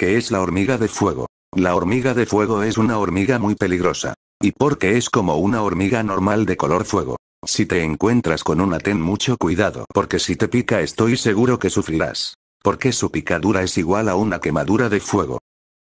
que es la hormiga de fuego. La hormiga de fuego es una hormiga muy peligrosa. Y porque es como una hormiga normal de color fuego. Si te encuentras con una ten mucho cuidado porque si te pica estoy seguro que sufrirás. Porque su picadura es igual a una quemadura de fuego.